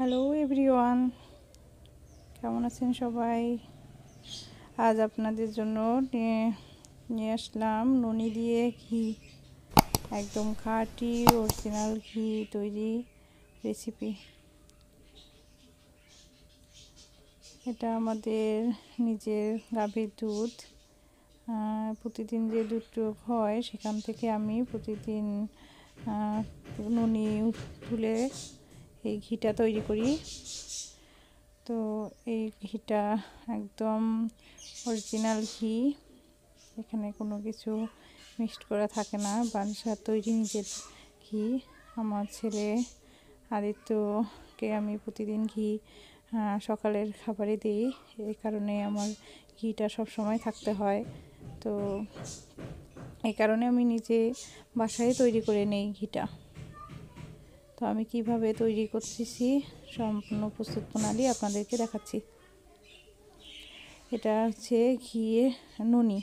Hello everyone কেমন আছেন সবাই আজ আপনাদের জন্য নিয়ে আসলাম ননি দিয়ে ঘি একদম খাটি অরিজিনাল ঘি তৈরি রেসিপি এটা আমাদের নিজের গাভীর দুধ প্রতিদিন যে দুধটু হয় সেখান থেকে আমি প্রতিদিন ননি তুলে এই ঘিটা তৈরি করি তো এই ঘিটা একদম অরিজিনাল ঘি এখানে কোনো কিছু মিক্সড করা থাকে না বানসার তৈরি নিজের ঘি আমার ছেলে আদিত্যকে আমি প্রতিদিন ঘি সকালের খাবারে দিই এই কারণে আমার ঘিটা সব সময় থাকতে হয় তো এই কারণে আমি নিজে বাসায় তৈরি করে নেই ঘিটা তো আমি কিভাবে তৈরি করতেছি সম্পূর্ণ প্রস্তুত প্রণালী আপনাদেরকে দেখাচ্ছি এটা হচ্ছে ঘিয়ে নুনি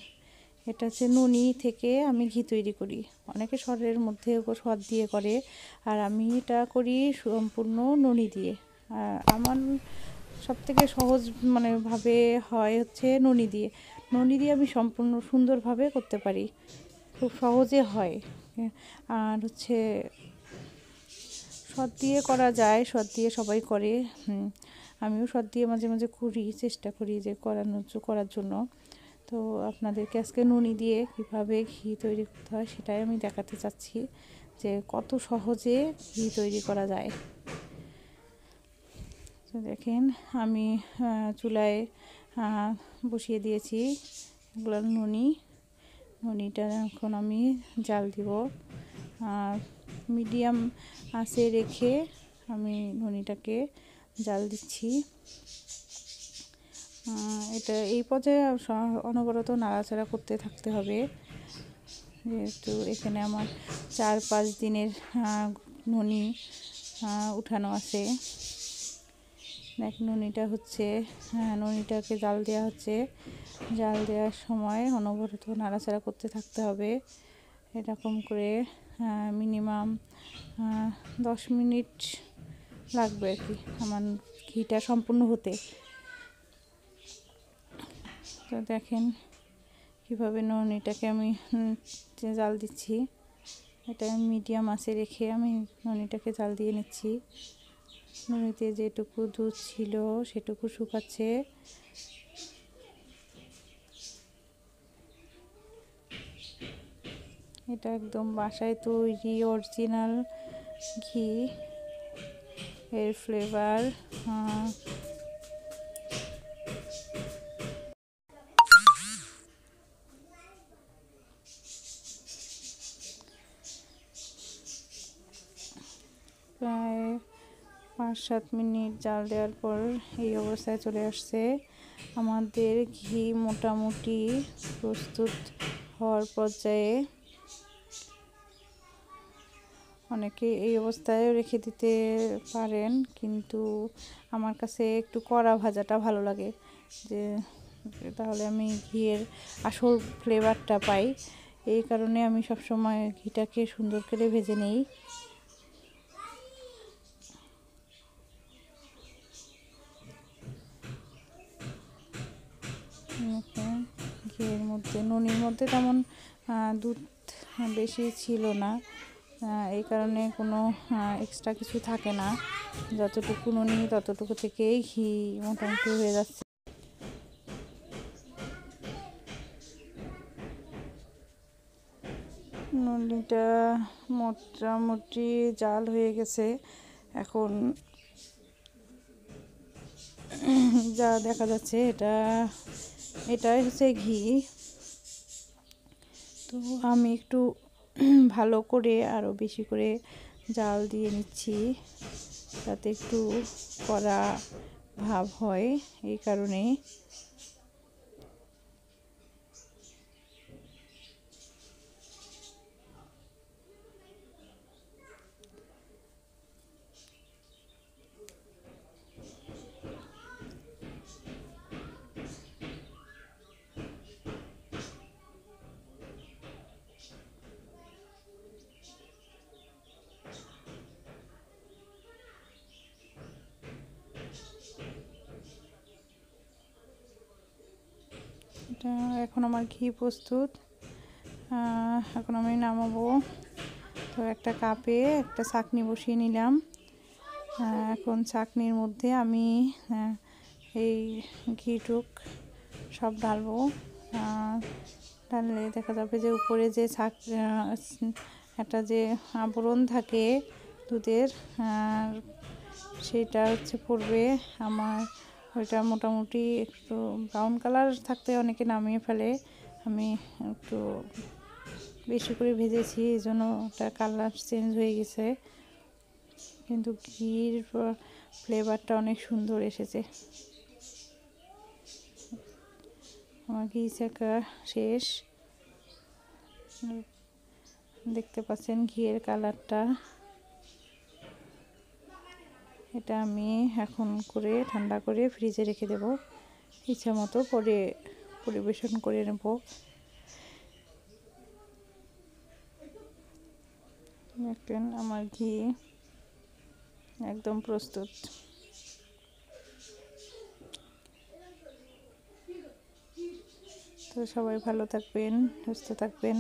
এটা হচ্ছে নুনি থেকে আমি ঘি তৈরি করি অনেকে সরের মধ্যে সর দিয়ে করে আর আমি এটা করি সম্পূর্ণ নুনি দিয়ে আর আমার সব থেকে সহজ মানে ভাবে হয় হচ্ছে নুনি দিয়ে নুনি দিয়ে আমি সম্পূর্ণ সুন্দরভাবে করতে পারি খুব সহজে হয় আর হচ্ছে সৎ দিয়ে করা যায় সৎ দিয়ে সবাই করে আমিও সৎ দিয়ে মাঝে মাঝে করি চেষ্টা করি যে করানোর করার জন্য তো আপনাদেরকে আজকে নুনি দিয়ে কিভাবে ঘি তৈরি করতে হয় সেটাই আমি দেখাতে চাচ্ছি যে কত সহজে ঘি তৈরি করা যায় তো দেখেন আমি চুলায় বসিয়ে দিয়েছি এগুলো নুনি নুনিটা এখন আমি জাল দিব আর মিডিয়াম আঁচে রেখে আমি ঘনিটাকে জাল দিচ্ছি এটা এই পর্যায়ে অনবরত নাড়াচাড়া করতে থাকতে হবে যেহেতু এখানে আমার চার পাঁচ দিনের ননি উঠানো আছে দেখ ননিটা হচ্ছে হ্যাঁ, ননিটাকে জাল দেওয়া হচ্ছে জাল দেওয়ার সময় অনবরত নাড়াচাড়া করতে থাকতে হবে এরকম করে মিনিমাম হ্যাঁ, দশ মিনিট লাগবে আর কি আমার ঘিটা সম্পূর্ণ হতে তো দেখেন কীভাবে এটাকে আমি জাল দিচ্ছি এটা মিডিয়াম আছে রেখে আমি ননিটাকে জাল দিয়ে নিচ্ছি ননিতে যেটুকু দুধ ছিল সেটুকু শুকাচ্ছে এটা একদম বাসায় তৈরি অরিজিনাল ঘি এর ফ্লেভার হ্যাঁ। প্রায় পাঁচ সাত মিনিট জাল দেওয়ার পর এই অবস্থায় চলে আসছে আমাদের ঘি মোটামুটি প্রস্তুত হওয়ার পর্যায়ে অনেকে এই অবস্থায় রেখে দিতে পারেন কিন্তু আমার কাছে একটু কড়া ভাজাটা ভালো লাগে যে তাহলে আমি ঘিয়ের আসল ফ্লেভারটা পাই এই কারণে আমি সব সময় ঘিটাকে সুন্দর করে ভেজে নেই ঘিয়ের মধ্যে নুনির মধ্যে তেমন দুধ বেশি ছিল না এই কারণে কোনো এক্সট্রা কিছু থাকে না যতটুকু নুনি ততটুকু থেকেই ঘি মোটামুটি হয়ে যাচ্ছে নুনিটা মোটামুটি জাল হয়ে গেছে এখন যা দেখা যাচ্ছে এটা এটাই হচ্ছে ঘি তো আমি একটু ভালো করে আরও বেশি করে জাল দিয়ে নিচ্ছি যাতে একটু কড়া ভাব হয় এই কারণে এটা এখন আমার ঘি প্রস্তুত এখন আমি নামাবো তো একটা কাপে একটা চাকনি বসিয়ে নিলাম এখন চাকনির মধ্যে আমি এই ঘিটুক সব ঢালবো ঢাললে দেখা যাবে যে উপরে যে ছাক একটা যে আবরণ থাকে দুধের সেটা হচ্ছে পড়বে আমার ওইটা মোটামুটি একটু ব্রাউন কালার থাকতে অনেকে নামিয়ে ফেলে আমি একটু বেশি করে ভেজেছি এই জন্য ওটা কালার চেঞ্জ হয়ে গেছে কিন্তু ঘির ফ্লেভারটা অনেক সুন্দর এসেছে আমার ঘি চাকা শেষ দেখতে পাচ্ছেন ঘিয়ের কালারটা এটা আমি এখন করে ঠান্ডা করে ফ্রিজে রেখে দেব ইচ্ছা মতো পরে পরিবেশন করে নেব দেখেন আমার ঘি একদম প্রস্তুত তো সবাই ভালো থাকবেন সুস্থ থাকবেন